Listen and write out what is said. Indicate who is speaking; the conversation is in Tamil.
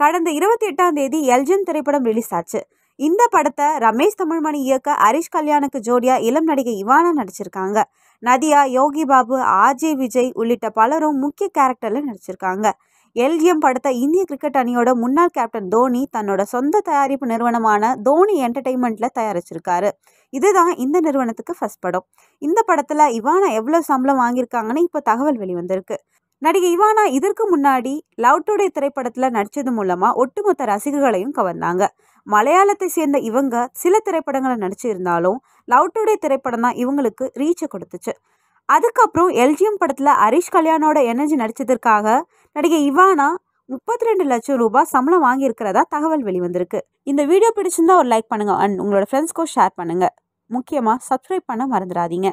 Speaker 1: கடந்த இருபத்தி எட்டாம் தேதி எல்ஜின் திரைப்படம் ரிலீஸ் ஆச்சு இந்த படத்தை ரமேஷ் தமிழ்மணி இயக்க ஹரிஷ் கல்யாணுக்கு ஜோடியா இளம் நடிகை இவானா நடிச்சிருக்காங்க நதியா யோகி பாபு ஆர்ஜே விஜய் உள்ளிட்ட பலரும் முக்கிய கேரக்டர்ல நடிச்சிருக்காங்க எல்ஜிஎம் படத்தை இந்திய கிரிக்கெட் அணியோட முன்னாள் கேப்டன் தோனி தன்னோட சொந்த தயாரிப்பு நிறுவனமான தோனி என்டர்டெயின்மெண்ட்ல தயாரிச்சிருக்காரு இதுதான் இந்த நிறுவனத்துக்கு ஃபர்ஸ்ட் படம் இந்த படத்துல இவானா எவ்வளவு சம்பளம் வாங்கியிருக்காங்கன்னு இப்போ தகவல் வெளிவந்திருக்கு நடிகை இவானா இதற்கு முன்னாடி லவ் டுடே திரைப்படத்தில் நடித்தது மூலமாக ஒட்டுமொத்த ரசிகர்களையும் கவர்ந்தாங்க மலையாளத்தை சேர்ந்த இவங்க சில திரைப்படங்களை நடிச்சிருந்தாலும் லவ் டுடே திரைப்படம் தான் இவங்களுக்கு ரீச்சை கொடுத்துச்சு அதுக்கப்புறம் எல்ஜிஎம் படத்தில் ஹரிஷ் கல்யாணோட இணைஞ்சு நடித்ததற்காக நடிகை இவானா முப்பத்தி ரெண்டு லட்சம் ரூபாய் சம்பளம் வாங்கியிருக்கிறதா தகவல் வெளிவந்திருக்கு இந்த வீடியோ பிடிச்சிருந்தா ஒரு லைக் பண்ணுங்கள் அண்ட் உங்களோட ஃப்ரெண்ட்ஸ்க்கும் ஷேர் பண்ணுங்கள் முக்கியமாக சப்ஸ்கிரைப் பண்ண மறந்துடாதீங்க